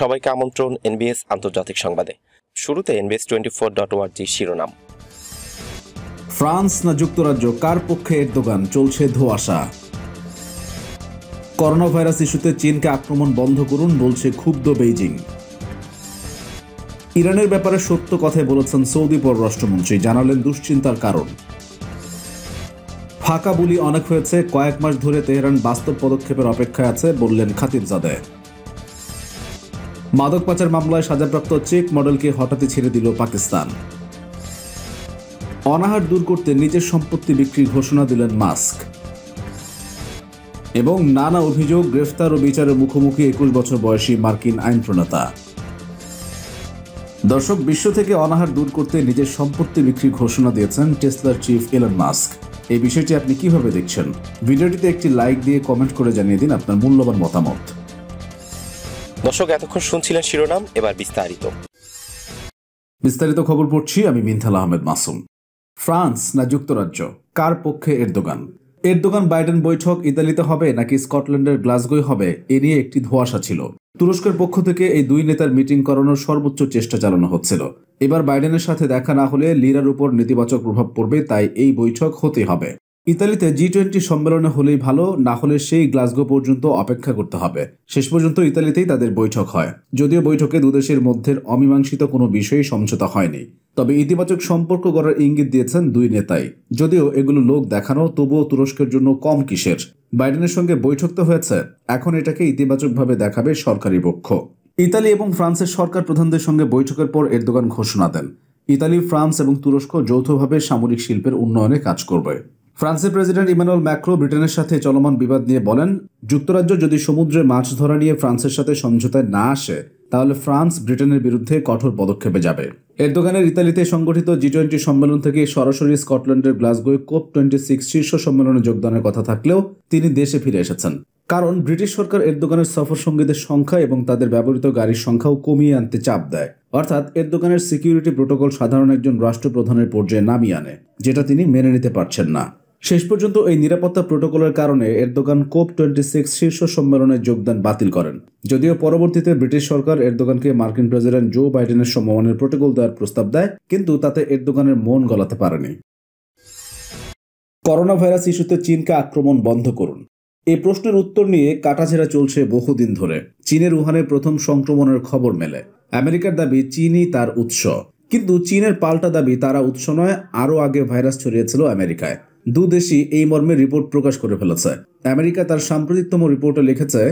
সবাইকে আমন্ত্রণ এনবিএস আন্তর্জাতিক সংবাদে শুরুতে এনবিএস টোয়েন্টি ফোর ডট ওয়ার্জি শিরোনাম ফ্রান্স না যুক্তরাজ্য কার পক্ষে দোকান চলছে ধোয়াশা করোনা ভাইরাস ইস্যুতে চীনকে আক্রমণ বন্ধ করুন বলছে ক্ষুব্ধ বেইজিং ইরানের ব্যাপারে সত্য কথাই বলেছেন সৌদি পররাষ্ট্রমন্ত্রী জানালেন দুশ্চিন্তার কারণ ফাঁকা বুলি অনেক হয়েছে কয়েক মাস ধরে তেহরান বাস্তব পদক্ষেপের অপেক্ষায় আছে বললেন খাতিবজাদে মাদক পাচার মামলায় সাজাপ্রাপ্ত চেক মডেলকে হঠাৎই ছেড়ে দিল পাকিস্তান অনাহার দূর করতে নিজের সম্পত্তি বিক্রির ঘোষণা দিলেন মাস্ক এবং নানা অভিযোগ গ্রেফতার ও বিচারের মুখোমুখি একুশ বছর বয়সী মার্কিন আইন প্রণেতা দর্শক বিশ্ব থেকে অনাহার দূর করতে নিজের সম্পত্তি বিক্রির ঘোষণা দিয়েছেন টেসলার চিফ এলন মাস্ক এই বিষয়টি আপনি কিভাবে দেখছেন ভিডিওটিতে একটি লাইক দিয়ে কমেন্ট করে জানিয়ে দিন আপনার মূল্যবান মতামত দর্শক এতক্ষণ শুনছিলেন শিরোনাম এবার বিস্তারিত বিস্তারিত খবর পড়ছি আমি মিনথাল আহমেদ মাসুম ফ্রান্স না যুক্তরাজ্য কার পক্ষে এরদোগান এরদোগান বাইডেন বৈঠক ইতালিতে হবে নাকি স্কটল্যান্ডের গ্লাসগোয় হবে এ নিয়ে একটি ধোয়াশা ছিল তুরস্কের পক্ষ থেকে এই দুই নেতার মিটিং করানোর সর্বোচ্চ চেষ্টা চালানো হচ্ছিল এবার বাইডেনের সাথে দেখা না হলে লিরার উপর নেতিবাচক প্রভাব পড়বে তাই এই বৈঠক হতে হবে ইতালিতে জি টোয়েন্টি সম্মেলনে হলেই ভালো না হলে সেই গ্লাসগো পর্যন্ত অপেক্ষা করতে হবে শেষ পর্যন্ত ইতালিতেই তাদের বৈঠক হয় যদিও বৈঠকে দুদেশের মধ্যে অমীমাংসিত কোনো বিষয়ে সমঝোতা হয়নি তবে ইতিবাচক সম্পর্ক গড়ার ইঙ্গিত দিয়েছেন দুই নেতাই যদিও এগুলো লোক দেখানো তবুও তুরস্কের জন্য কম কিসের বাইডেনের সঙ্গে বৈঠক তো হয়েছে এখন এটাকে ইতিবাচকভাবে দেখাবে সরকারি পক্ষ ইতালি এবং ফ্রান্সের সরকার প্রধানদের সঙ্গে বৈঠকের পর এর দোকান ঘোষণা দেন ইতালি ফ্রান্স এবং তুরস্ক যৌথভাবে সামরিক শিল্পের উন্নয়নে কাজ করবে ফ্রান্সের প্রেসিডেন্ট ইমানুয়েল ম্যাক্রো ব্রিটেনের সাথে চলমান বিবাদ নিয়ে বলেন যুক্তরাজ্য যদি সমুদ্রে মাছ ধরা নিয়ে ফ্রান্সের সাথে সমঝোতায় না আসে তাহলে ফ্রান্স ব্রিটেনের বিরুদ্ধে কঠোর পদক্ষেপে যাবে এর দোকানের ইতালিতে সংগঠিত জি টোয়েন্টি সম্মেলন থেকে সরাসরি স্কটল্যান্ডের গ্লাসগোয় কোপ টোয়েন্টি সিক্স শীর্ষ সম্মেলনে যোগদানের কথা থাকলেও তিনি দেশে ফিরে এসেছেন কারণ ব্রিটিশ সরকার দোকানের সফর সঙ্গীদের সংখ্যা এবং তাদের ব্যবহৃত গাড়ির সংখ্যাও কমিয়ে আনতে চাপ দেয় অর্থাৎ এর দোকানের সিকিউরিটি প্রোটোকল সাধারণ একজন রাষ্ট্রপ্রধানের পর্যায়ে নামিয়ে আনে যেটা তিনি মেনে নিতে পারছেন না শেষ পর্যন্ত এই নিরাপত্তা প্রোটোকলের কারণে দোকান কোপ টোয়েন্টি সিক্স শীর্ষ সম্মেলনে যোগদান বাতিল করেন যদিও পরবর্তীতে ব্রিটিশ সরকার দোকানকে মার্কিন প্রেসিডেন্ট জো বাইডেনের সম্মানের প্রোটোকল দেওয়ার প্রস্তাব দেয় কিন্তু তাতে দোকানের মন গলাতে পারেনি করোনা ভাইরাস ইস্যুতে চীনকে আক্রমণ বন্ধ করুন এই প্রশ্নের উত্তর নিয়ে কাটাছেড়া চলছে বহুদিন ধরে চীনের উহানে প্রথম সংক্রমণের খবর মেলে আমেরিকার দাবি চীনই তার উৎস কিন্তু চীনের পাল্টা দাবি তারা উৎস নয় আরও আগে ভাইরাস ছড়িয়েছিল আমেরিকায় দুদেশই এই মর্মে রিপোর্ট প্রকাশ করে ফেলেছে আমেরিকা তার সাম্প্রতিকতম রিপোর্টে লিখেছে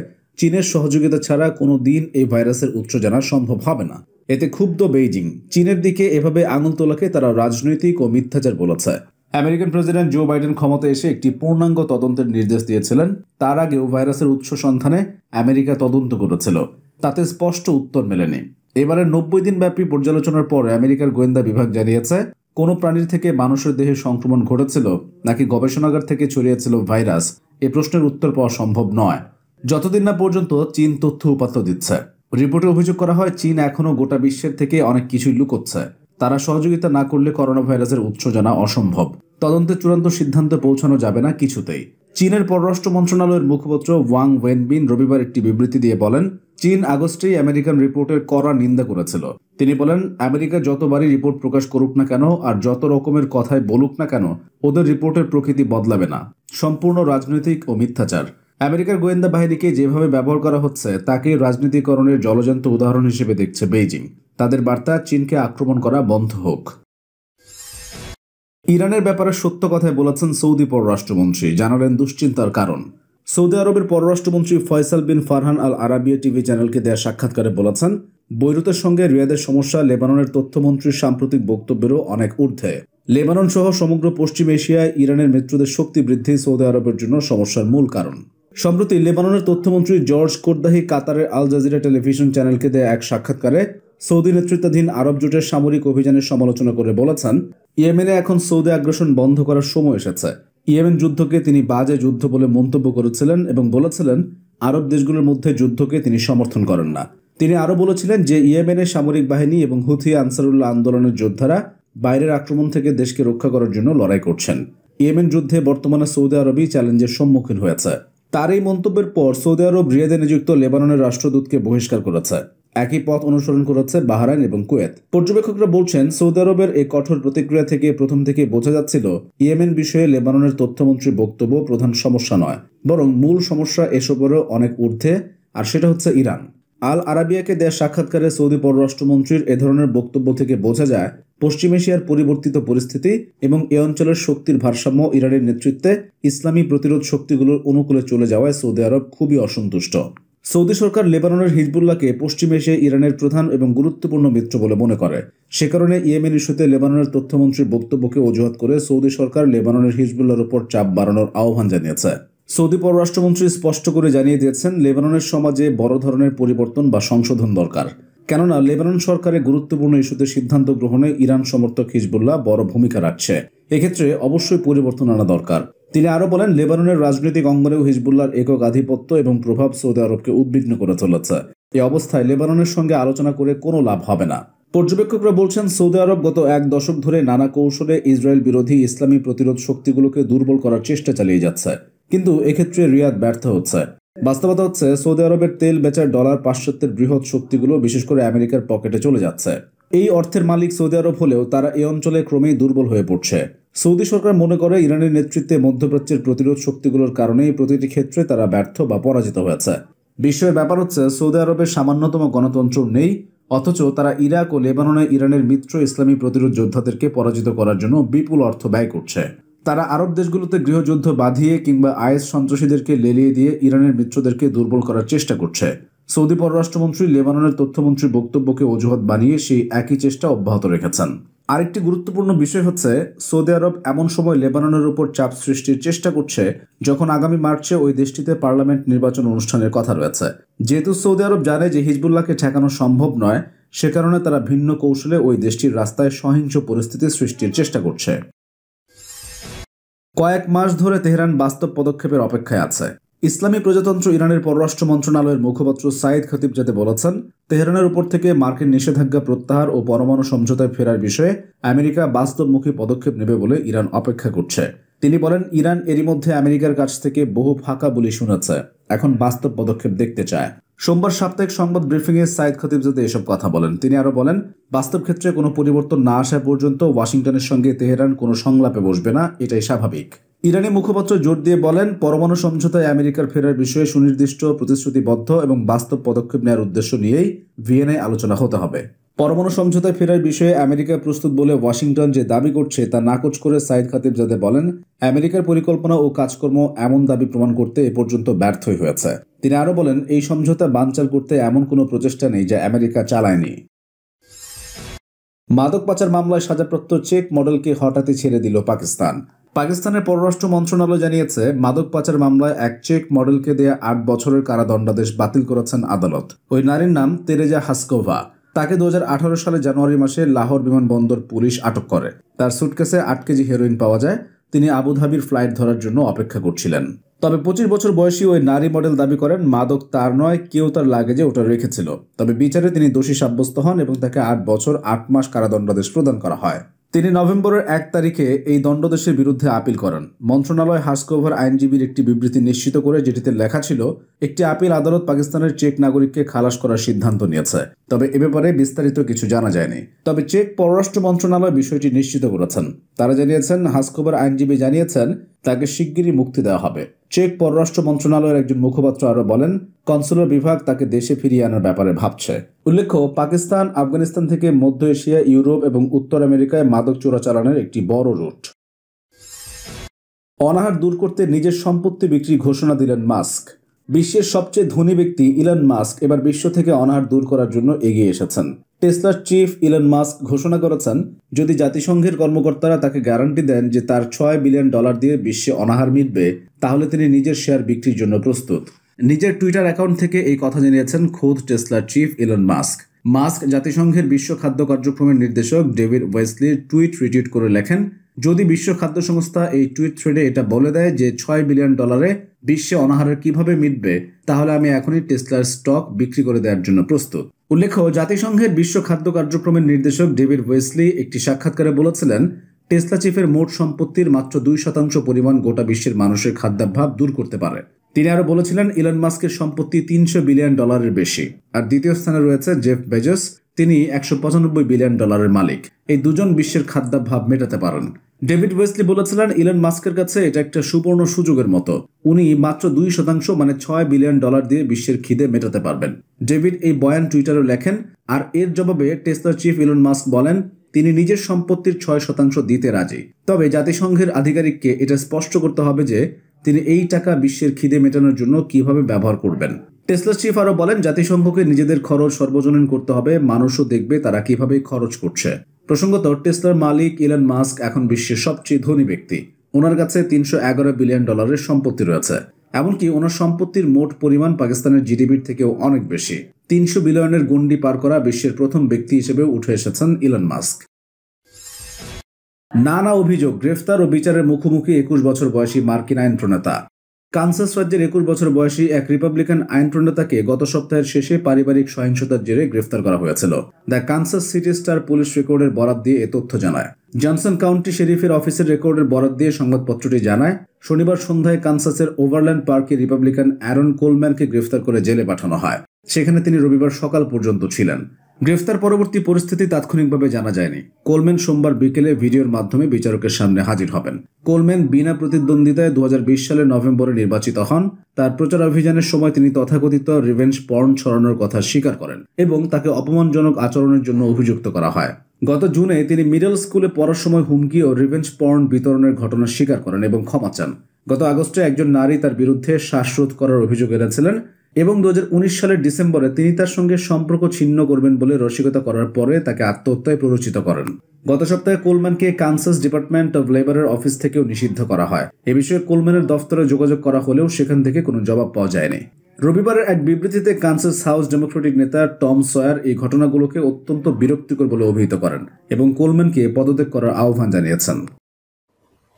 চীনের সহযোগিতা ছাড়া কোনো দিন এই ভাইরাসের উৎস জানা সম্ভব হবে না এতে ক্ষুব্ধ বেইজিং চীনের দিকে এভাবে আঙুল তোলাকে তারা রাজনৈতিক ও মিথ্যাচার বলেছে আমেরিকান প্রেসিডেন্ট জো বাইডেন ক্ষমতা এসে একটি পূর্ণাঙ্গ তদন্তের নির্দেশ দিয়েছিলেন তার আগেও ভাইরাসের উৎস সন্ধানে আমেরিকা তদন্ত করেছিল তাতে স্পষ্ট উত্তর মেলেনি এবারে নব্বই দিন ব্যাপী পর্যালোচনার পর আমেরিকার গোয়েন্দা বিভাগ জানিয়েছে কোনো প্রাণীর থেকে মানুষের দেহে সংক্রমণ ঘটেছিল নাকি গবেষণাগার থেকে ছড়িয়েছিল ভাইরাস এ প্রশ্নের উত্তর পাওয়া সম্ভব নয় যতদিন না পর্যন্ত চীন তথ্য উপাত্ত দিচ্ছে রিপোর্টে অভিযোগ করা হয় চীন এখনও গোটা বিশ্বের থেকে অনেক কিছুই লুকোচ্ছে তারা সহযোগিতা না করলে করোনা ভাইরাসের উৎস জানা অসম্ভব তদন্তে চূড়ান্ত সিদ্ধান্তে পৌঁছানো যাবে না কিছুতেই চীনের পররাষ্ট্র মন্ত্রণালয়ের মুখপাত্র ওয়াং ওয়েনবিন রবিবার একটি বিবৃতি দিয়ে বলেন চীন আগস্টেই আমেরিকান রিপোর্টের কড়া নিন্দা করেছিল তিনি বলেন আমেরিকা যতবারই রিপোর্ট প্রকাশ করুক না কেন আর যত রকমের কথায় বলুক না কেন ওদের রিপোর্টের প্রকৃতি বদলাবে না সম্পূর্ণ রাজনৈতিক ও মিথ্যাচার আমেরিকার গোয়েন্দা বাহিনীকে যেভাবে ব্যবহার করা হচ্ছে তাকে রাজনীতিকরণের জলজন্ত উদাহরণ হিসেবে দেখছে বেইজিং তাদের বার্তা চীনকে আক্রমণ করা বন্ধ হোক ইরানের ব্যাপারে সত্য কথায় বলেছেন সৌদি পররাষ্ট্রমন্ত্রী জানালেন দুশ্চিন্তার কারণ সৌদি আরবের পররাষ্ট্রমন্ত্রী Faisal bin Farhan Al Arabiya TV চ্যানেলকে দেয়া সাক্ষাৎকারে বলেছেন বৈরুতের সঙ্গে রিয়াদের সমস্যা লেবাননের তথ্যমন্ত্রীর সাম্প্রতিক বক্তব্যেরও অনেক ঊর্ধ্বে লেবানন সহ সমগ্র পশ্চিম এশিয়ায় ইরানের মিত্রদের শক্তি বৃদ্ধি সৌদি আরবের জন্য সমস্যার মূল কারণ সম্প্রতি লেবাননের তথ্যমন্ত্রী জর্জ কোর্দাহি কাতারের আল জাজিরা টেলিভিশন চ্যানেলকে দেয়া এক সাক্ষাৎকারে সৌদি নেতৃত্বাধীন আরব জোটের সামরিক অভিযানের সমালোচনা করে বলেছেন ইয়েমেনে এখন সৌদি আগ্রাসন বন্ধ করার সময় এসেছে ইয়েমেন যুদ্ধকে তিনি বাজে যুদ্ধ বলে মন্তব্য করেছিলেন এবং বলেছিলেন আরব দেশগুলোর মধ্যে যুদ্ধকে তিনি সমর্থন করেন না তিনি আরও বলেছিলেন যে ইয়েমেনের সামরিক বাহিনী এবং হুথি আনসারুল্লাহ আন্দোলনের যোদ্ধারা বাইরের আক্রমণ থেকে দেশকে রক্ষা করার জন্য লড়াই করছেন ইয়েমেন যুদ্ধে বর্তমানে সৌদি আরবই চ্যালেঞ্জের সম্মুখীন হয়েছে তার এই মন্তব্যের পর সৌদি আরব রিয়াদে নিযুক্ত লেবাননের রাষ্ট্রদূতকে বহিষ্কার করেছে একই পথ অনুসরণ করেছে বাহরাইন এবং কুয়েত পর্যবেক্ষকরা বলছেন সৌদি আরবের এই কঠোর প্রতিক্রিয়া থেকে প্রথম থেকে বোঝা যাচ্ছিল ইয়েমেন বিষয়ে লেবাননের তথ্যমন্ত্রী বক্তব্য প্রধান সমস্যা নয় বরং মূল সমস্যা এসবেরও অনেক ঊর্ধ্বে আর সেটা হচ্ছে ইরান আল আরাবিয়াকে দেয়া সাক্ষাৎকারে সৌদি পররাষ্ট্রমন্ত্রীর এ ধরনের বক্তব্য থেকে বোঝা যায় পশ্চিম এশিয়ার পরিবর্তিত পরিস্থিতি এবং এ অঞ্চলের শক্তির ভারসাম্য ইরানের নেতৃত্বে ইসলামী প্রতিরোধ শক্তিগুলোর অনুকূলে চলে যাওয়ায় সৌদি আরব খুবই অসন্তুষ্ট সৌদি সরকার লেবাননের হিজবুল্লাহকে পশ্চিম এশিয়া ইরানের প্রধান এবং গুরুত্বপূর্ণ মিত্র বলে মনে করে সে কারণে ইয়েমেন ইস্যুতে লেবাননের তথ্যমন্ত্রীর বক্তব্যকে অজুহাত করে সৌদি সরকার লেবাননের হিজবুল্লাহর উপর চাপ বাড়ানোর আহ্বান জানিয়েছে সৌদি পররাষ্ট্রমন্ত্রী স্পষ্ট করে জানিয়ে দিয়েছেন লেবাননের সমাজে বড় ধরনের পরিবর্তন বা সংশোধন দরকার কেননা লেবানন সরকারের গুরুত্বপূর্ণ ইস্যুতে সিদ্ধান্ত গ্রহণে ইরান সমর্থক হিজবুল্লাহ বড় ভূমিকা রাখছে এক্ষেত্রে অবশ্যই পরিবর্তন আনা দরকার তিনি আরও বলেন লেবাননের রাজনৈতিক অঙ্গনেও হিজবুল্লার একক আধিপত্য এবং প্রভাব সৌদি আরবকে উদ্বিগ্ন করে চলেছে এই অবস্থায় লেবাননের সঙ্গে আলোচনা করে কোনো লাভ হবে না পর্যবেক্ষকরা বলছেন সৌদি আরব গত এক দশক ধরে নানা কৌশলে ইসরায়েল বিরোধী ইসলামী প্রতিরোধ শক্তিগুলোকে দুর্বল করার চেষ্টা চালিয়ে যাচ্ছে কিন্তু এক্ষেত্রে রিয়াদ ব্যর্থ হচ্ছে বাস্তবতা হচ্ছে সৌদি আরবের তেল বেচার ডলার পাশ্চাত্যের বৃহৎ শক্তিগুলো বিশেষ করে আমেরিকার পকেটে চলে যাচ্ছে এই অর্থের মালিক সৌদি আরব হলেও তারা এ অঞ্চলে ক্রমেই দুর্বল হয়ে পড়ছে সৌদি সরকার মনে করে ইরানের নেতৃত্বে মধ্যপ্রাচ্যের প্রতিরোধ শক্তিগুলোর কারণে প্রতিটি ক্ষেত্রে তারা ব্যর্থ বা পরাজিত হয়েছে বিষয়ের ব্যাপার হচ্ছে সৌদি আরবের সামান্যতম গণতন্ত্র নেই অথচ তারা ইরাক ও লেবাননে ইরানের মিত্র ইসলামী প্রতিরোধ যোদ্ধাদেরকে পরাজিত করার জন্য বিপুল অর্থ ব্যয় করছে তারা আরব দেশগুলোতে গৃহযুদ্ধ বাঁধিয়ে কিংবা আইএস সন্ত্রাসীদেরকে লেলিয়ে দিয়ে ইরানের মিত্রদেরকে দুর্বল করার চেষ্টা করছে সৌদি পররাষ্ট্রমন্ত্রী লেবাননের তথ্যমন্ত্রীর বক্তব্যকে অজুহাত বানিয়ে সেই একই চেষ্টা অব্যাহত রেখেছেন আরেকটি গুরুত্বপূর্ণ বিষয় হচ্ছে সৌদি আরব এমন সময় লেবাননের উপর চাপ সৃষ্টির চেষ্টা করছে যখন আগামী মার্চে ওই দেশটিতে পার্লামেন্ট নির্বাচন অনুষ্ঠানের কথা রয়েছে যেহেতু সৌদি আরব জানে যে হিজবুল্লাহকে ঠেকানো সম্ভব নয় সে কারণে তারা ভিন্ন কৌশলে ওই দেশটির রাস্তায় সহিংস পরিস্থিতি সৃষ্টির চেষ্টা করছে কয়েক মাস ধরে তেহরান বাস্তব পদক্ষেপের অপেক্ষায় আছে ইসলামী প্রজাতন্ত্র ইরানের পররাষ্ট্র মন্ত্রণালয়ের মুখপাত্র সাইদ খতিব যাতে বলেছেন তেহরানের উপর থেকে মার্কিন নিষেধাজ্ঞা প্রত্যাহার ও পরমাণু সমঝোতায় ফেরার বিষয়ে আমেরিকা বাস্তবমুখী পদক্ষেপ নেবে বলে ইরান অপেক্ষা করছে তিনি বলেন ইরান এরই মধ্যে আমেরিকার কাছ থেকে বহু ফাঁকা বলি শুনেছে এখন বাস্তব পদক্ষেপ দেখতে চায় সোমবার সাপ্তাহিক সংবাদ ব্রিফিংয়ে সাইদ যাতে এসব কথা বলেন তিনি আরও বলেন বাস্তব ক্ষেত্রে কোনো পরিবর্তন না আসা পর্যন্ত ওয়াশিংটনের সঙ্গে তেহরান কোনো সংলাপে বসবে না এটাই স্বাভাবিক ইরানি মুখপাত্র জোর দিয়ে বলেন পরমাণু সমঝোতায় আমেরিকার ফেরার বিষয়ে সুনির্দিষ্ট প্রতিশ্রুতিবদ্ধ এবং বাস্তব পদক্ষেপ নেওয়ার উদ্দেশ্য নিয়েই ভিয়েনায় আলোচনা হতে হবে পরমাণু সমঝোতায় ফেরার বিষয়ে আমেরিকা প্রস্তুত বলে ওয়াশিংটন যে দাবি করছে তা নাকচ করে সাইদ খাতিব যাদের বলেন আমেরিকার পরিকল্পনা ও কাজকর্ম এমন দাবি প্রমাণ করতে এ পর্যন্ত ব্যর্থই হয়েছে তিনি আরও বলেন এই সমঝোতা বানচাল করতে এমন কোনো প্রচেষ্টা নেই যা আমেরিকা চালায়নি মাদক পাচার মামলায় সাজাপ্রাপ্ত চেক মডেলকে হঠাৎই ছেড়ে দিল পাকিস্তান পাকিস্তানের পররাষ্ট্র মন্ত্রণালয় জানিয়েছে মাদক পাচার মামলায় এক চেক মডেলকে দেয়া আট বছরের কারাদণ্ডাদেশ বাতিল করেছেন আদালত ওই নারীর নাম তেরেজা হাসকোভা তাকে দু সালে জানুয়ারি মাসে লাহোর বিমানবন্দর পুলিশ আটক করে তার সুটকেসে আট কেজি হেরোইন পাওয়া যায় তিনি আবুধাবির ফ্লাইট ধরার জন্য অপেক্ষা করছিলেন তবে পঁচিশ বছর বয়সী ওই নারী মডেল দাবি করেন মাদক তার নয় কেউ তার লাগেজে ওটা রেখেছিল তবে বিচারে তিনি দোষী সাব্যস্ত হন এবং তাকে আট বছর আট মাস কারাদণ্ডাদেশ প্রদান করা হয় তিনি নভেম্বরের এক তারিখে এই দণ্ডদেশের বিরুদ্ধে আপিল করেন মন্ত্রণালয় হাসকোভার আইনজীবীর একটি বিবৃতি নিশ্চিত করে যেটিতে লেখা ছিল একটি আপিল আদালত পাকিস্তানের চেক নাগরিককে খালাস করার সিদ্ধান্ত নিয়েছে তবে এ ব্যাপারে বিস্তারিত কিছু জানা যায়নি তবে চেক পররাষ্ট্র মন্ত্রণালয় বিষয়টি নিশ্চিত করেছেন তারা জানিয়েছেন হাসকোভার আইনজীবী জানিয়েছেন তাকে শিগগিরই মুক্তি দেওয়া হবে চেক পররাষ্ট্র মন্ত্রণালয়ের একজন মুখপাত্র আরও বলেন কনসুলার বিভাগ তাকে দেশে ফিরিয়ে আনার ব্যাপারে ভাবছে উল্লেখ্য পাকিস্তান আফগানিস্তান থেকে মধ্য এশিয়া ইউরোপ এবং উত্তর আমেরিকায় মাদক চোরাচালানের একটি বড় রুট অনাহার দূর করতে নিজের সম্পত্তি বিক্রি ঘোষণা দিলেন মাস্ক বিশ্বের সবচেয়ে ধনী ব্যক্তি ইলন মাস্ক এবার বিশ্ব থেকে অনাহার দূর করার জন্য এগিয়ে এসেছেন টেসলার চিফ ইলন মাস্ক ঘোষণা করেছেন যদি জাতিসংঘের কর্মকর্তারা তাকে গ্যারান্টি দেন যে তার ছয় বিলিয়ন ডলার দিয়ে বিশ্বে অনাহার মিটবে তাহলে তিনি নিজের শেয়ার বিক্রির জন্য প্রস্তুত নিজের টুইটার অ্যাকাউন্ট থেকে এই কথা জানিয়েছেন খোদ টেসলার চিফ ইলন মাস্ক মাস্ক জাতিসংঘের বিশ্ব খাদ্য কার্যক্রমের নির্দেশক ডেভিড ওয়েসলি টুইট রিটুইট করে লেখেন যদি বিশ্ব খাদ্য সংস্থা এই টুইট থ্রেডে এটা বলে দেয় যে ছয় বিলিয়ন ডলারে বিশ্বে অনাহারের কিভাবে মিটবে তাহলে আমি এখনই টেসলার স্টক বিক্রি করে দেওয়ার জন্য প্রস্তুত উল্লেখ্য জাতিসংঘের বিশ্ব খাদ্য কার্যক্রমের নির্দেশক ডেভিড ওয়েসলি একটি সাক্ষাৎকারে বলেছিলেন টেসলা চিফের মোট সম্পত্তির মাত্র দুই শতাংশ পরিমাণ গোটা বিশ্বের মানুষের খাদ্যাভাব দূর করতে পারে তিনি আরও বলেছিলেন ইলন মাস্কের সম্পত্তি তিনশো বিলিয়ন ডলারের বেশি আর দ্বিতীয় স্থানে রয়েছে জেফ বেজস তিনি একশো বিলিয়ন ডলারের মালিক এই দুজন বিশ্বের খাদ্যাভাব মেটাতে পারেন ডেভিড ওয়েসলি বলেছিলেন ইলন মাস্কের কাছে এটা একটা সুবর্ণ সুযোগের মতো উনি মাত্র দুই শতাংশ মানে ছয় বিলিয়ন ডলার দিয়ে বিশ্বের খিদে মেটাতে পারবেন ডেভিড এই বয়ান টুইটারে লেখেন আর এর জবাবে টেসলার চিফ ইলন মাস্ক বলেন তিনি নিজের সম্পত্তির ছয় শতাংশ দিতে রাজি তবে জাতিসংঘের আধিকারিককে এটা স্পষ্ট করতে হবে যে তিনি এই টাকা বিশ্বের খিদে মেটানোর জন্য কিভাবে ব্যবহার করবেন টেসলা চিফ আরও বলেন জাতিসংঘকে নিজেদের খরচ সর্বজনীন করতে হবে মানুষও দেখবে তারা কিভাবে খরচ করছে প্রসঙ্গত টেসলার মালিক ইলন মাস্ক এখন বিশ্বের সবচেয়ে ধনী ব্যক্তি ওনার কাছে তিনশো এগারো বিলিয়ন ডলারের সম্পত্তি রয়েছে এমনকি ওনার সম্পত্তির মোট পরিমাণ পাকিস্তানের জিডিপির থেকেও অনেক বেশি তিনশো বিলিয়নের গন্ডি পার করা বিশ্বের প্রথম ব্যক্তি হিসেবে উঠে এসেছেন ইলন মাস্ক নানা অভিযোগ গ্রেফতার ও বিচারের মুখোমুখি একুশ বছর বয়সী মার্কিন আইন প্রণেতা কানসাস রাজ্যের একুশ বছর বয়সী এক রিপাবলিকান আইন প্রণেতাকে গত সপ্তাহের শেষে পারিবারিক সহিংসতার জেরে গ্রেফতার করা হয়েছিল the Kansas City Star police রেকর্ডের বরাদ দিয়ে এ তথ্য জানায় জনসন কাউন্টি শেরিফের অফিসের রেকর্ডের বরাদ দিয়ে সংবাদপত্রটি জানায় শনিবার সন্ধ্যায় কানসাসের ওভারল্যান্ড পার্কে রিপাবলিকান অ্যারন কোলম্যানকে গ্রেফতার করে জেলে পাঠানো হয় সেখানে তিনি রবিবার সকাল পর্যন্ত ছিলেন গ্রেফতার পরবর্তী পরিস্থিতি তাৎক্ষণিকভাবে জানা যায়নি কোলম্যান সোমবার বিকেলে ভিডিওর মাধ্যমে বিচারকের সামনে হাজির হবেন কোলম্যান বিনা প্রতিদ্বন্দ্বিতায় দু সালের নভেম্বরে নির্বাচিত হন তার প্রচার অভিযানের সময় তিনি তথাকথিত রিভেঞ্জ পর্ন ছড়ানোর কথা স্বীকার করেন এবং তাকে অপমানজনক আচরণের জন্য অভিযুক্ত করা হয় গত জুনে তিনি মিডল স্কুলে পড়ার সময় হুমকি ও রিভেঞ্জ পর্ন বিতরণের ঘটনা স্বীকার করেন এবং ক্ষমা চান গত আগস্টে একজন নারী তার বিরুদ্ধে শ্বাসরোধ করার অভিযোগ এনেছিলেন এবং দু সালের ডিসেম্বরে তিনি তার সঙ্গে সম্পর্ক ছিন্ন করবেন বলে রসিকতা করার পরে তাকে আত্মহত্যায় প্ররোচিত করেন গত সপ্তাহে কোলম্যানকে কানসাস ডিপার্টমেন্ট অব লেবারের অফিস থেকেও নিষিদ্ধ করা হয় এ বিষয়ে কোলম্যানের দফতরে যোগাযোগ করা হলেও সেখান থেকে কোনো জবাব পাওয়া যায়নি রবিবারের এক বিবৃতিতে কানসাস হাউস ডেমোক্রেটিক নেতা টম সয়ার এই ঘটনাগুলোকে অত্যন্ত বিরক্তিকর বলে অভিহিত করেন এবং কোলম্যানকে পদত্যাগ করার আহ্বান জানিয়েছেন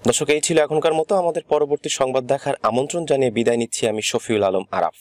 দর্শক এই ছিল এখনকার মতো আমাদের পরবর্তী সংবাদ দেখার আমন্ত্রণ জানিয়ে বিদায় নিচ্ছি আমি শফিউল আলম আরাফ